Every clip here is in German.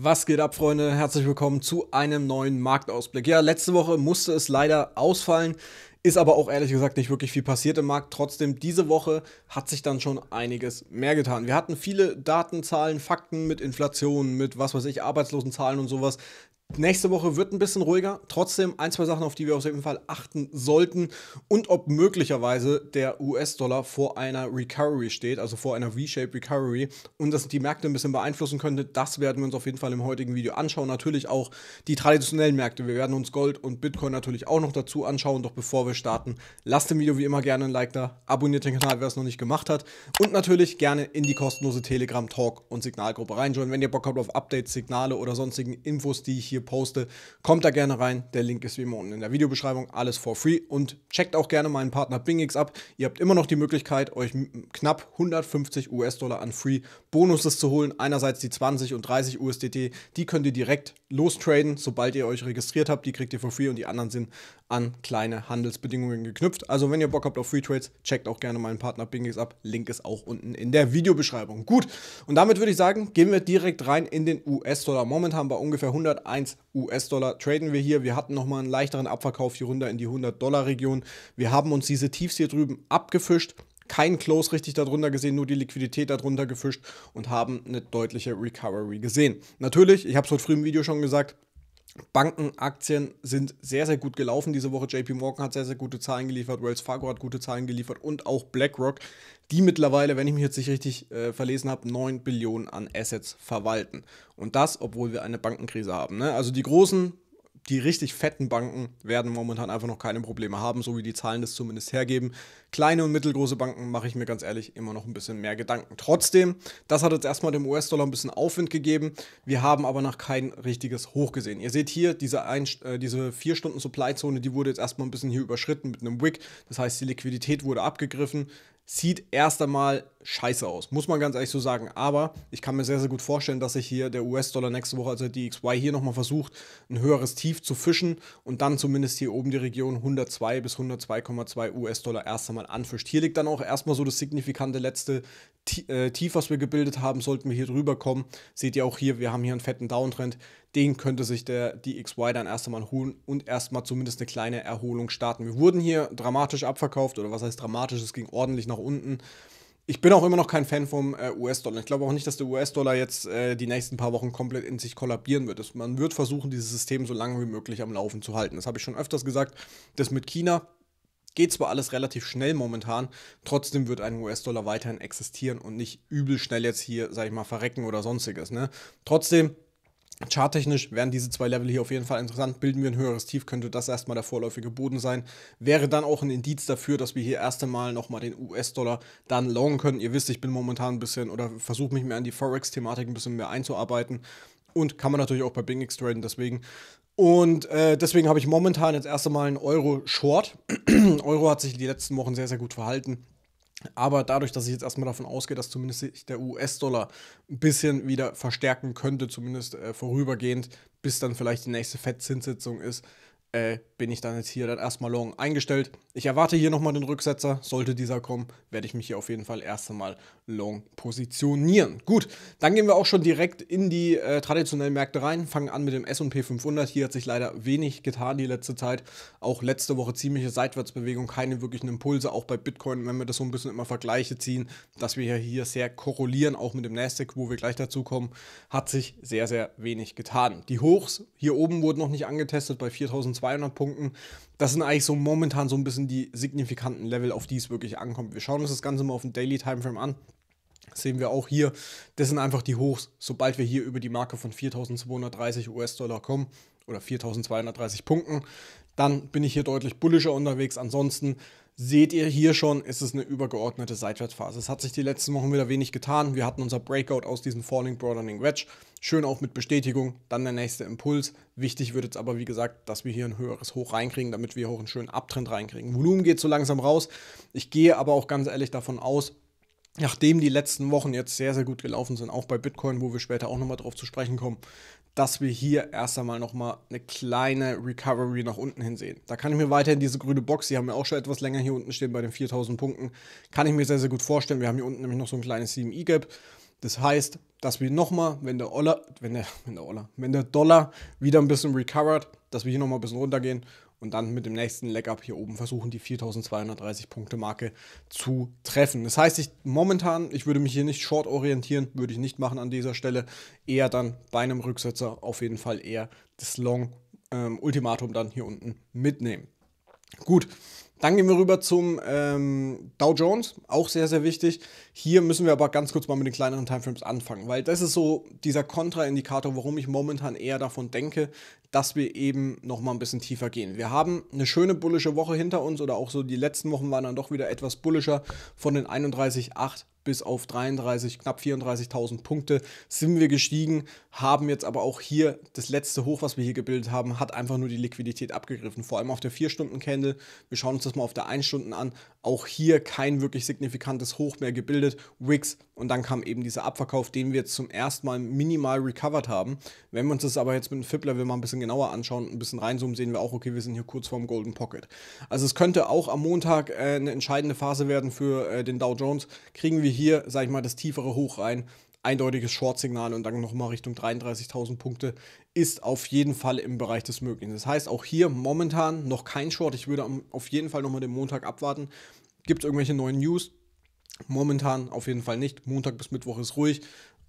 Was geht ab, Freunde? Herzlich willkommen zu einem neuen Marktausblick. Ja, letzte Woche musste es leider ausfallen, ist aber auch ehrlich gesagt nicht wirklich viel passiert im Markt. Trotzdem, diese Woche hat sich dann schon einiges mehr getan. Wir hatten viele Daten, Zahlen, Fakten mit Inflation, mit was weiß ich, Arbeitslosenzahlen und sowas, Nächste Woche wird ein bisschen ruhiger. Trotzdem ein, zwei Sachen, auf die wir auf jeden Fall achten sollten. Und ob möglicherweise der US-Dollar vor einer Recovery steht, also vor einer V-Shaped Recovery. Und dass die Märkte ein bisschen beeinflussen könnte, das werden wir uns auf jeden Fall im heutigen Video anschauen. Natürlich auch die traditionellen Märkte. Wir werden uns Gold und Bitcoin natürlich auch noch dazu anschauen. Doch bevor wir starten, lasst dem Video wie immer gerne ein Like da. Abonniert den Kanal, wer es noch nicht gemacht hat. Und natürlich gerne in die kostenlose Telegram-Talk- und Signalgruppe reinjoinen, wenn ihr Bock habt auf Updates, Signale oder sonstigen Infos, die ich hier hier poste. Kommt da gerne rein. Der Link ist wie immer unten in der Videobeschreibung. Alles for free. Und checkt auch gerne meinen Partner BingX ab. Ihr habt immer noch die Möglichkeit, euch knapp 150 US-Dollar an Free Bonuses zu holen. Einerseits die 20 und 30 USDT. Die könnt ihr direkt lostraden, sobald ihr euch registriert habt. Die kriegt ihr for free und die anderen sind an kleine Handelsbedingungen geknüpft. Also wenn ihr Bock habt auf Free Trades, checkt auch gerne meinen Partner BingX ab. Link ist auch unten in der Videobeschreibung. Gut, und damit würde ich sagen, gehen wir direkt rein in den US-Dollar. Momentan bei ungefähr 101 1 US-Dollar traden wir hier. Wir hatten nochmal einen leichteren Abverkauf hier runter in die 100-Dollar-Region. Wir haben uns diese Tiefs hier drüben abgefischt kein Close richtig darunter gesehen, nur die Liquidität darunter gefischt und haben eine deutliche Recovery gesehen. Natürlich, ich habe es heute früh im Video schon gesagt, Banken, Aktien sind sehr, sehr gut gelaufen diese Woche. JP Morgan hat sehr, sehr gute Zahlen geliefert, Wells Fargo hat gute Zahlen geliefert und auch BlackRock, die mittlerweile, wenn ich mich jetzt nicht richtig äh, verlesen habe, 9 Billionen an Assets verwalten. Und das, obwohl wir eine Bankenkrise haben. Ne? Also die großen die richtig fetten Banken werden momentan einfach noch keine Probleme haben, so wie die Zahlen das zumindest hergeben. Kleine und mittelgroße Banken mache ich mir ganz ehrlich immer noch ein bisschen mehr Gedanken. Trotzdem, das hat jetzt erstmal dem US-Dollar ein bisschen Aufwind gegeben. Wir haben aber noch kein richtiges Hoch gesehen. Ihr seht hier, diese, 4-Stunden-Supply-Zone, äh, die wurde jetzt erstmal ein bisschen hier überschritten mit einem Wick. Das heißt, die Liquidität wurde abgegriffen sieht erst einmal scheiße aus, muss man ganz ehrlich so sagen. Aber ich kann mir sehr, sehr gut vorstellen, dass sich hier der US-Dollar nächste Woche, also die XY hier nochmal versucht, ein höheres Tief zu fischen und dann zumindest hier oben die Region 102 bis 102,2 US-Dollar erst einmal anfischt. Hier liegt dann auch erstmal so das signifikante letzte äh, Tief, was wir gebildet haben, sollten wir hier drüber kommen. Seht ihr auch hier, wir haben hier einen fetten Downtrend den könnte sich der DXY dann erst einmal holen und erstmal zumindest eine kleine Erholung starten. Wir wurden hier dramatisch abverkauft oder was heißt dramatisch, es ging ordentlich nach unten. Ich bin auch immer noch kein Fan vom äh, US-Dollar. Ich glaube auch nicht, dass der US-Dollar jetzt äh, die nächsten paar Wochen komplett in sich kollabieren wird. Das, man wird versuchen, dieses System so lange wie möglich am Laufen zu halten. Das habe ich schon öfters gesagt. Das mit China, geht zwar alles relativ schnell momentan, trotzdem wird ein US-Dollar weiterhin existieren und nicht übel schnell jetzt hier, sage ich mal, verrecken oder sonstiges. Ne? Trotzdem Charttechnisch wären diese zwei Level hier auf jeden Fall interessant. Bilden wir ein höheres Tief, könnte das erstmal der vorläufige Boden sein. Wäre dann auch ein Indiz dafür, dass wir hier erst einmal nochmal den US-Dollar dann longen können. Ihr wisst, ich bin momentan ein bisschen oder versuche mich mehr an die Forex-Thematik ein bisschen mehr einzuarbeiten. Und kann man natürlich auch bei BingX traden, deswegen. Und äh, deswegen habe ich momentan jetzt erst einmal einen Euro Short. Euro hat sich die letzten Wochen sehr, sehr gut verhalten. Aber dadurch, dass ich jetzt erstmal davon ausgehe, dass zumindest sich der US-Dollar ein bisschen wieder verstärken könnte, zumindest äh, vorübergehend, bis dann vielleicht die nächste FED-Zinssitzung ist, äh, bin ich dann jetzt hier dann erstmal long eingestellt. Ich erwarte hier nochmal den Rücksetzer. Sollte dieser kommen, werde ich mich hier auf jeden Fall erst einmal long positionieren. Gut, dann gehen wir auch schon direkt in die äh, traditionellen Märkte rein. Fangen an mit dem S&P 500. Hier hat sich leider wenig getan die letzte Zeit. Auch letzte Woche ziemliche Seitwärtsbewegung, keine wirklichen Impulse. Auch bei Bitcoin, wenn wir das so ein bisschen immer Vergleiche ziehen, dass wir hier sehr korrelieren, auch mit dem Nasdaq, wo wir gleich dazu kommen, hat sich sehr, sehr wenig getan. Die Hochs hier oben wurden noch nicht angetestet bei 4200. 200 Punkten. Das sind eigentlich so momentan so ein bisschen die signifikanten Level, auf die es wirklich ankommt. Wir schauen uns das Ganze mal auf dem Daily Timeframe an. Das sehen wir auch hier. Das sind einfach die Hochs. Sobald wir hier über die Marke von 4230 US-Dollar kommen oder 4230 Punkten, dann bin ich hier deutlich bullischer unterwegs. Ansonsten seht ihr hier schon, ist es eine übergeordnete Seitwärtsphase. Es hat sich die letzten Wochen wieder wenig getan. Wir hatten unser Breakout aus diesem Falling Broadening Wedge. Schön auch mit Bestätigung, dann der nächste Impuls. Wichtig wird jetzt aber, wie gesagt, dass wir hier ein höheres Hoch reinkriegen, damit wir auch einen schönen Abtrend reinkriegen. Volumen geht so langsam raus. Ich gehe aber auch ganz ehrlich davon aus, nachdem die letzten Wochen jetzt sehr, sehr gut gelaufen sind, auch bei Bitcoin, wo wir später auch nochmal drauf zu sprechen kommen, dass wir hier erst einmal nochmal eine kleine Recovery nach unten hin sehen. Da kann ich mir weiterhin diese grüne Box, die haben wir auch schon etwas länger hier unten stehen bei den 4000 Punkten, kann ich mir sehr, sehr gut vorstellen. Wir haben hier unten nämlich noch so ein kleines 7 e gap das heißt, dass wir nochmal, wenn der Oller, wenn der, wenn der Oller, wenn der Dollar wieder ein bisschen recovered, dass wir hier nochmal ein bisschen runtergehen und dann mit dem nächsten Leg-Up hier oben versuchen, die 4230 Punkte Marke zu treffen. Das heißt, ich momentan, ich würde mich hier nicht short orientieren, würde ich nicht machen an dieser Stelle. Eher dann bei einem Rücksetzer auf jeden Fall eher das Long ähm, Ultimatum dann hier unten mitnehmen. Gut, dann gehen wir rüber zum ähm, Dow Jones, auch sehr, sehr wichtig. Hier müssen wir aber ganz kurz mal mit den kleineren Timeframes anfangen, weil das ist so dieser Kontraindikator, warum ich momentan eher davon denke, dass wir eben nochmal ein bisschen tiefer gehen. Wir haben eine schöne bullische Woche hinter uns oder auch so die letzten Wochen waren dann doch wieder etwas bullischer von den 31,8 bis auf 33, knapp 34.000 Punkte sind wir gestiegen, haben jetzt aber auch hier das letzte Hoch, was wir hier gebildet haben, hat einfach nur die Liquidität abgegriffen. Vor allem auf der 4-Stunden-Candle. Wir schauen uns das mal auf der 1-Stunden an. Auch hier kein wirklich signifikantes Hoch mehr gebildet. Wix und dann kam eben dieser Abverkauf, den wir jetzt zum ersten Mal minimal recovered haben. Wenn wir uns das aber jetzt mit dem FIP-Level mal ein bisschen genauer anschauen und ein bisschen reinzoomen, sehen wir auch, okay, wir sind hier kurz vorm Golden Pocket. Also es könnte auch am Montag äh, eine entscheidende Phase werden für äh, den Dow Jones. Kriegen wir hier hier, sage ich mal, das tiefere Hoch rein. Eindeutiges Short-Signal und dann nochmal Richtung 33.000 Punkte ist auf jeden Fall im Bereich des Möglichen. Das heißt, auch hier momentan noch kein Short. Ich würde auf jeden Fall nochmal den Montag abwarten. Gibt es irgendwelche neuen News? Momentan auf jeden Fall nicht. Montag bis Mittwoch ist ruhig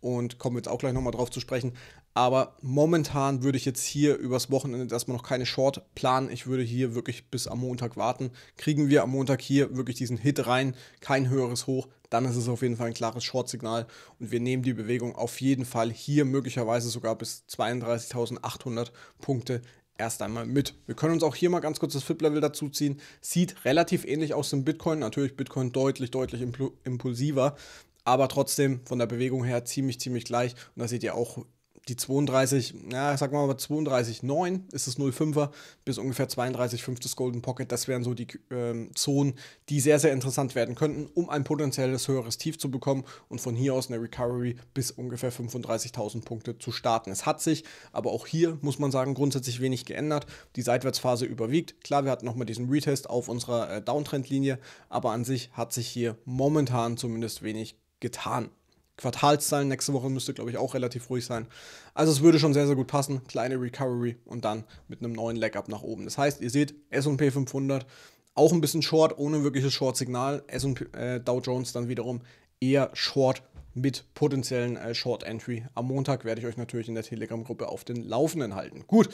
und kommen wir jetzt auch gleich nochmal drauf zu sprechen. Aber momentan würde ich jetzt hier übers Wochenende erstmal noch keine Short planen. Ich würde hier wirklich bis am Montag warten. Kriegen wir am Montag hier wirklich diesen Hit rein, kein höheres Hoch, dann ist es auf jeden Fall ein klares Short-Signal und wir nehmen die Bewegung auf jeden Fall hier möglicherweise sogar bis 32.800 Punkte erst einmal mit. Wir können uns auch hier mal ganz kurz das FIP-Level dazu ziehen. Sieht relativ ähnlich aus dem Bitcoin. Natürlich Bitcoin deutlich, deutlich impulsiver. Aber trotzdem von der Bewegung her ziemlich, ziemlich gleich. Und da seht ihr auch die 32, ja, sagen wir mal 32,9 ist das 0,5er bis ungefähr 32,5 des Golden Pocket. Das wären so die ähm, Zonen, die sehr, sehr interessant werden könnten, um ein potenzielles höheres Tief zu bekommen und von hier aus eine Recovery bis ungefähr 35.000 Punkte zu starten. Es hat sich, aber auch hier muss man sagen, grundsätzlich wenig geändert. Die Seitwärtsphase überwiegt. Klar, wir hatten nochmal diesen Retest auf unserer äh, Downtrendlinie, aber an sich hat sich hier momentan zumindest wenig getan. Quartalszahlen nächste Woche müsste, glaube ich, auch relativ ruhig sein. Also es würde schon sehr, sehr gut passen. Kleine Recovery und dann mit einem neuen Leg-Up nach oben. Das heißt, ihr seht, S&P 500 auch ein bisschen Short, ohne wirkliches Short-Signal. S&P äh, Dow Jones dann wiederum eher Short mit potenziellen äh, Short Entry. Am Montag werde ich euch natürlich in der Telegram-Gruppe auf den Laufenden halten. Gut,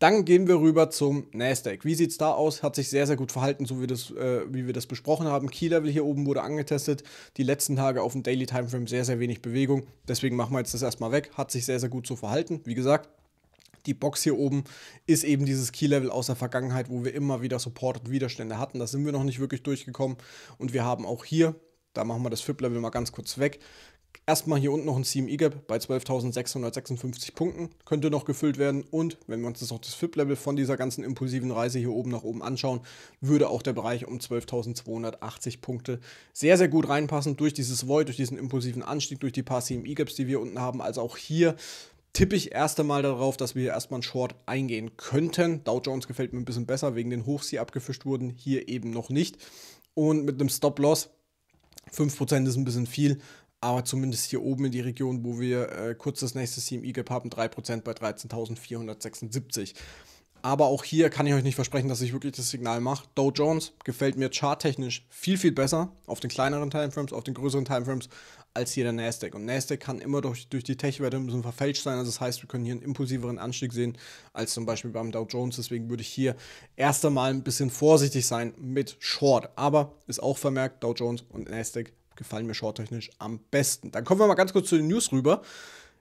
dann gehen wir rüber zum Nasdaq. Wie sieht es da aus? Hat sich sehr, sehr gut verhalten, so wie, das, äh, wie wir das besprochen haben. Key-Level hier oben wurde angetestet. Die letzten Tage auf dem Daily Timeframe sehr, sehr wenig Bewegung. Deswegen machen wir jetzt das erstmal weg. Hat sich sehr, sehr gut so verhalten. Wie gesagt, die Box hier oben ist eben dieses Key-Level aus der Vergangenheit, wo wir immer wieder Support und Widerstände hatten. Da sind wir noch nicht wirklich durchgekommen. Und wir haben auch hier, da machen wir das FIP-Level mal ganz kurz weg, Erstmal hier unten noch ein CME-Gap bei 12.656 Punkten, könnte noch gefüllt werden und wenn wir uns jetzt noch das FIP-Level von dieser ganzen impulsiven Reise hier oben nach oben anschauen, würde auch der Bereich um 12.280 Punkte sehr, sehr gut reinpassen durch dieses Void, durch diesen impulsiven Anstieg, durch die paar CME-Gaps, die wir unten haben, also auch hier tippe ich erst einmal darauf, dass wir hier erstmal einen Short eingehen könnten. Dow Jones gefällt mir ein bisschen besser, wegen den Hochs, die abgefischt wurden, hier eben noch nicht. Und mit einem Stop-Loss, 5% ist ein bisschen viel, aber zumindest hier oben in die Region, wo wir äh, kurz das nächste CMI Gap haben, 3% bei 13.476. Aber auch hier kann ich euch nicht versprechen, dass ich wirklich das Signal mache. Dow Jones gefällt mir charttechnisch viel, viel besser auf den kleineren Timeframes, auf den größeren Timeframes als hier der Nasdaq. Und Nasdaq kann immer durch, durch die Tech-Werte ein bisschen verfälscht sein. Also das heißt, wir können hier einen impulsiveren Anstieg sehen als zum Beispiel beim Dow Jones. Deswegen würde ich hier erst einmal ein bisschen vorsichtig sein mit Short. Aber ist auch vermerkt, Dow Jones und Nasdaq gefallen mir shorttechnisch am besten. Dann kommen wir mal ganz kurz zu den News rüber.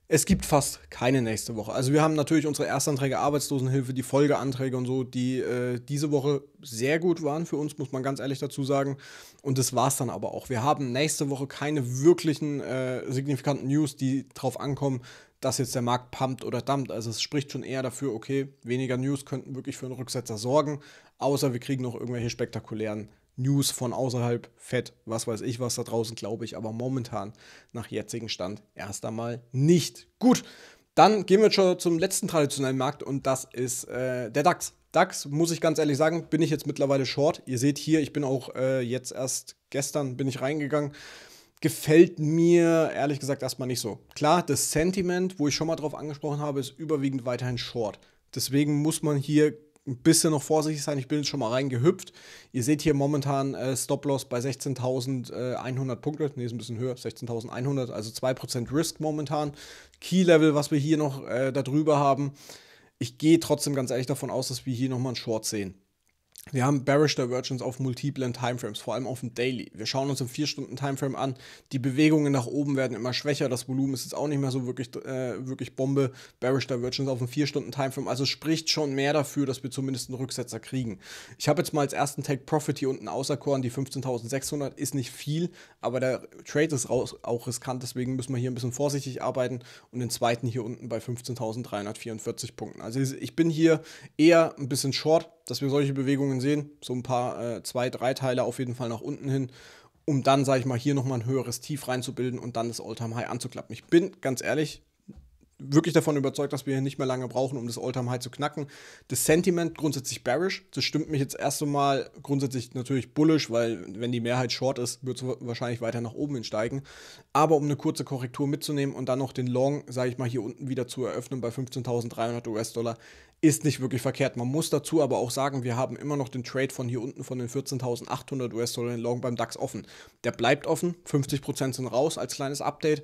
Es gibt fast keine nächste Woche. Also wir haben natürlich unsere Erstanträge Arbeitslosenhilfe, die Folgeanträge und so, die äh, diese Woche sehr gut waren für uns, muss man ganz ehrlich dazu sagen. Und das war es dann aber auch. Wir haben nächste Woche keine wirklichen äh, signifikanten News, die darauf ankommen, dass jetzt der Markt pumpt oder dumpt. Also es spricht schon eher dafür, okay, weniger News könnten wirklich für einen Rücksetzer sorgen, außer wir kriegen noch irgendwelche spektakulären News von außerhalb, Fett, was weiß ich was da draußen, glaube ich, aber momentan nach jetzigem Stand erst einmal nicht. Gut, dann gehen wir schon zum letzten traditionellen Markt und das ist äh, der DAX. DAX, muss ich ganz ehrlich sagen, bin ich jetzt mittlerweile short. Ihr seht hier, ich bin auch äh, jetzt erst gestern bin ich reingegangen. Gefällt mir ehrlich gesagt erstmal nicht so. Klar, das Sentiment, wo ich schon mal drauf angesprochen habe, ist überwiegend weiterhin short. Deswegen muss man hier ein bisschen noch vorsichtig sein. Ich bin jetzt schon mal reingehüpft. Ihr seht hier momentan äh, Stop-Loss bei 16.100 Punkte. Ne, ist ein bisschen höher, 16.100, also 2% Risk momentan. Key-Level, was wir hier noch äh, darüber haben. Ich gehe trotzdem ganz ehrlich davon aus, dass wir hier nochmal einen Short sehen. Wir haben Bearish Divergence auf multiplen Timeframes, vor allem auf dem Daily. Wir schauen uns im 4-Stunden-Timeframe an. Die Bewegungen nach oben werden immer schwächer. Das Volumen ist jetzt auch nicht mehr so wirklich, äh, wirklich Bombe. Bearish Divergence auf dem 4-Stunden-Timeframe. Also spricht schon mehr dafür, dass wir zumindest einen Rücksetzer kriegen. Ich habe jetzt mal als ersten Take Profit hier unten auserkoren. Die 15.600 ist nicht viel, aber der Trade ist raus, auch riskant. Deswegen müssen wir hier ein bisschen vorsichtig arbeiten. Und den zweiten hier unten bei 15.344 Punkten. Also ich bin hier eher ein bisschen short dass wir solche Bewegungen sehen. So ein paar, äh, zwei, drei Teile auf jeden Fall nach unten hin, um dann, sage ich mal, hier nochmal ein höheres Tief reinzubilden und dann das Alltime high anzuklappen. Ich bin ganz ehrlich, wirklich davon überzeugt, dass wir hier nicht mehr lange brauchen, um das all time high zu knacken. Das Sentiment grundsätzlich bearish. Das stimmt mich jetzt erst einmal grundsätzlich natürlich bullish, weil wenn die Mehrheit short ist, wird es wahrscheinlich weiter nach oben hinsteigen. Aber um eine kurze Korrektur mitzunehmen und dann noch den Long, sage ich mal, hier unten wieder zu eröffnen bei 15.300 US-Dollar, ist nicht wirklich verkehrt. Man muss dazu aber auch sagen, wir haben immer noch den Trade von hier unten von den 14.800 US-Dollar in Long beim DAX offen. Der bleibt offen, 50% sind raus als kleines Update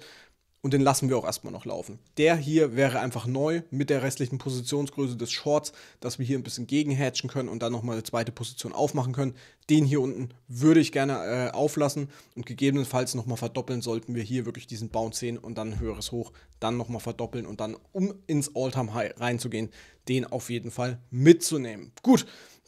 und den lassen wir auch erstmal noch laufen. Der hier wäre einfach neu mit der restlichen Positionsgröße des Shorts, dass wir hier ein bisschen gegenhatchen können und dann nochmal eine zweite Position aufmachen können. Den hier unten würde ich gerne äh, auflassen und gegebenenfalls nochmal verdoppeln, sollten wir hier wirklich diesen Bounce sehen und dann ein höheres Hoch, dann nochmal verdoppeln und dann, um ins All-Time-High reinzugehen, den auf jeden Fall mitzunehmen. Gut,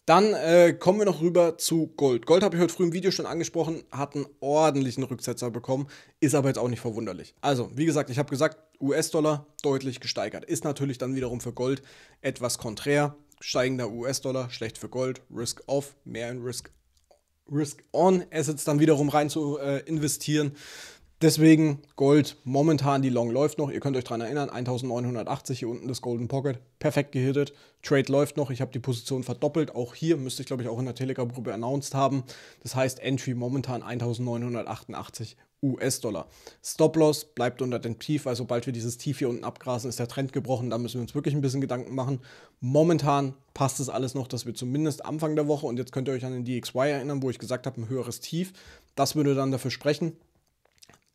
dann äh, kommen wir noch rüber zu Gold. Gold habe ich heute früh im Video schon angesprochen, hat einen ordentlichen Rücksetzer bekommen, ist aber jetzt auch nicht verwunderlich. Also, wie gesagt, ich habe gesagt, US-Dollar deutlich gesteigert. Ist natürlich dann wiederum für Gold etwas konträr. Steigender US-Dollar, schlecht für Gold, Risk off, mehr in Risk Risk-On-Assets dann wiederum rein zu äh, investieren. Deswegen Gold, momentan die Long läuft noch. Ihr könnt euch daran erinnern, 1980 hier unten das Golden Pocket, perfekt gehittet. Trade läuft noch, ich habe die Position verdoppelt. Auch hier müsste ich, glaube ich, auch in der Telegram-Gruppe announced haben. Das heißt Entry momentan 1988 US-Dollar. Stop-Loss bleibt unter dem Tief, weil also sobald wir dieses Tief hier unten abgrasen, ist der Trend gebrochen. Da müssen wir uns wirklich ein bisschen Gedanken machen. Momentan passt es alles noch, dass wir zumindest Anfang der Woche, und jetzt könnt ihr euch an den DXY erinnern, wo ich gesagt habe, ein höheres Tief. Das würde dann dafür sprechen,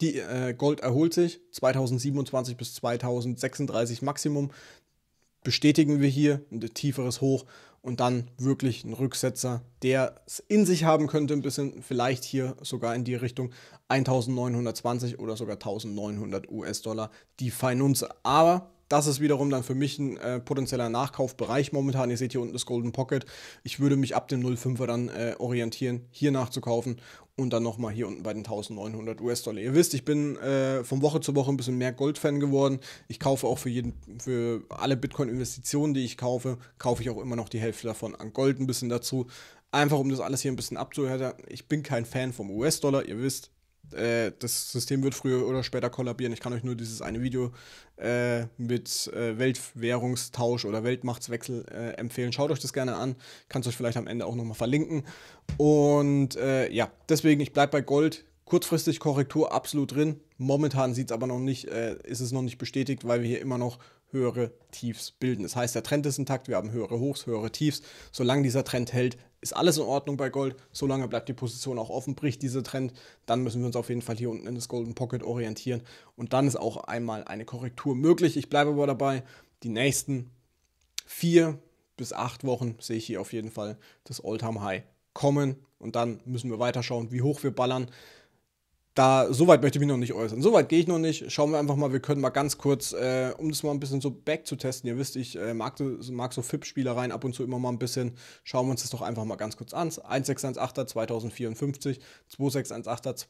die, äh, Gold erholt sich 2027 bis 2036 Maximum. Bestätigen wir hier ein tieferes Hoch und dann wirklich ein Rücksetzer, der es in sich haben könnte, ein bisschen vielleicht hier sogar in die Richtung 1920 oder sogar 1900 US-Dollar die Feinunze. Aber das ist wiederum dann für mich ein äh, potenzieller Nachkaufbereich momentan. Ihr seht hier unten das Golden Pocket. Ich würde mich ab dem 05er dann äh, orientieren, hier nachzukaufen und dann nochmal hier unten bei den 1900 US-Dollar. Ihr wisst, ich bin äh, von Woche zu Woche ein bisschen mehr Gold-Fan geworden. Ich kaufe auch für, jeden, für alle Bitcoin-Investitionen, die ich kaufe, kaufe ich auch immer noch die Hälfte davon an Gold ein bisschen dazu. Einfach um das alles hier ein bisschen abzuhören. Ich bin kein Fan vom US-Dollar, ihr wisst, äh, das System wird früher oder später kollabieren. Ich kann euch nur dieses eine Video äh, mit äh, Weltwährungstausch oder Weltmachtswechsel äh, empfehlen. Schaut euch das gerne an. Kann es euch vielleicht am Ende auch nochmal verlinken. Und äh, ja, deswegen, ich bleibe bei Gold. Kurzfristig Korrektur absolut drin. Momentan sieht es aber noch nicht, ist es noch nicht bestätigt, weil wir hier immer noch höhere Tiefs bilden. Das heißt, der Trend ist intakt, wir haben höhere Hochs, höhere Tiefs. Solange dieser Trend hält, ist alles in Ordnung bei Gold. Solange bleibt die Position auch offen, bricht dieser Trend, dann müssen wir uns auf jeden Fall hier unten in das Golden Pocket orientieren. Und dann ist auch einmal eine Korrektur möglich. Ich bleibe aber dabei, die nächsten vier bis acht Wochen sehe ich hier auf jeden Fall das All-Time-High kommen. Und dann müssen wir weiterschauen, wie hoch wir ballern da, so weit möchte ich mich noch nicht äußern. So weit gehe ich noch nicht. Schauen wir einfach mal, wir können mal ganz kurz, äh, um das mal ein bisschen so back zu testen. Ihr wisst, ich äh, mag, mag so FIP-Spielereien ab und zu immer mal ein bisschen. Schauen wir uns das doch einfach mal ganz kurz an. 1618er 2054, 2618er 22,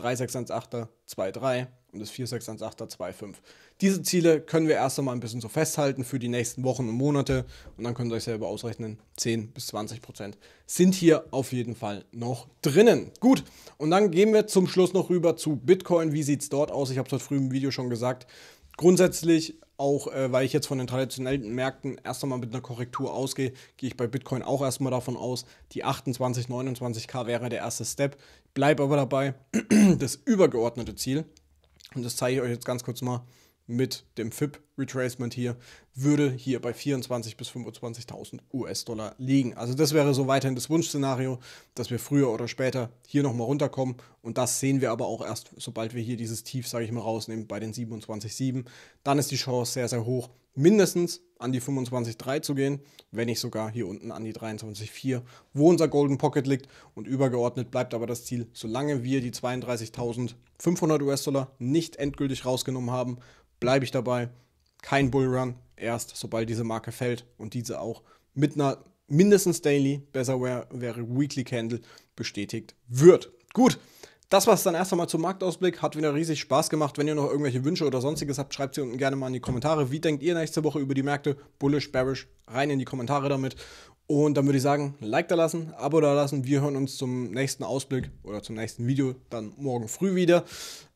3618er 2,3 und das 4,618er 2,5. Diese Ziele können wir erst einmal ein bisschen so festhalten für die nächsten Wochen und Monate und dann könnt ihr euch selber ausrechnen, 10 bis 20 Prozent sind hier auf jeden Fall noch drinnen. Gut, und dann gehen wir zum Schluss noch rüber zu Bitcoin. Wie sieht es dort aus? Ich habe es heute früh im Video schon gesagt. Grundsätzlich, auch äh, weil ich jetzt von den traditionellen Märkten erst einmal mit einer Korrektur ausgehe, gehe ich bei Bitcoin auch erstmal davon aus, die 28, 29k wäre der erste Step. Bleib aber dabei, das übergeordnete Ziel, und das zeige ich euch jetzt ganz kurz mal mit dem FIP Retracement hier, würde hier bei 24.000 bis 25.000 US-Dollar liegen. Also das wäre so weiterhin das Wunschszenario, dass wir früher oder später hier nochmal runterkommen. Und das sehen wir aber auch erst, sobald wir hier dieses Tief, sage ich mal, rausnehmen bei den 27,7. Dann ist die Chance sehr, sehr hoch, mindestens an die 25,3 zu gehen, wenn nicht sogar hier unten an die 23,4, wo unser Golden Pocket liegt. Und übergeordnet bleibt aber das Ziel, solange wir die 32.500 US-Dollar nicht endgültig rausgenommen haben, bleibe ich dabei kein Bullrun, erst sobald diese Marke fällt und diese auch mit einer mindestens Daily, besser wäre Weekly Candle bestätigt wird. Gut, das war es dann erst einmal zum Marktausblick. Hat wieder riesig Spaß gemacht. Wenn ihr noch irgendwelche Wünsche oder sonstiges habt, schreibt sie unten gerne mal in die Kommentare. Wie denkt ihr nächste Woche über die Märkte? Bullish, bearish, rein in die Kommentare damit. Und dann würde ich sagen, Like da lassen, Abo da lassen. Wir hören uns zum nächsten Ausblick oder zum nächsten Video dann morgen früh wieder.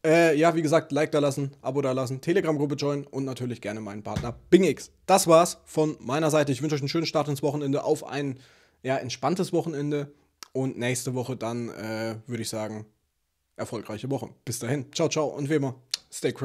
Äh, ja, wie gesagt, Like da lassen, Abo da lassen, Telegram-Gruppe joinen und natürlich gerne meinen Partner BingX. Das war's von meiner Seite. Ich wünsche euch einen schönen Start ins Wochenende, auf ein ja, entspanntes Wochenende und nächste Woche dann, äh, würde ich sagen, erfolgreiche Woche. Bis dahin, ciao, ciao und wie immer, stay crazy.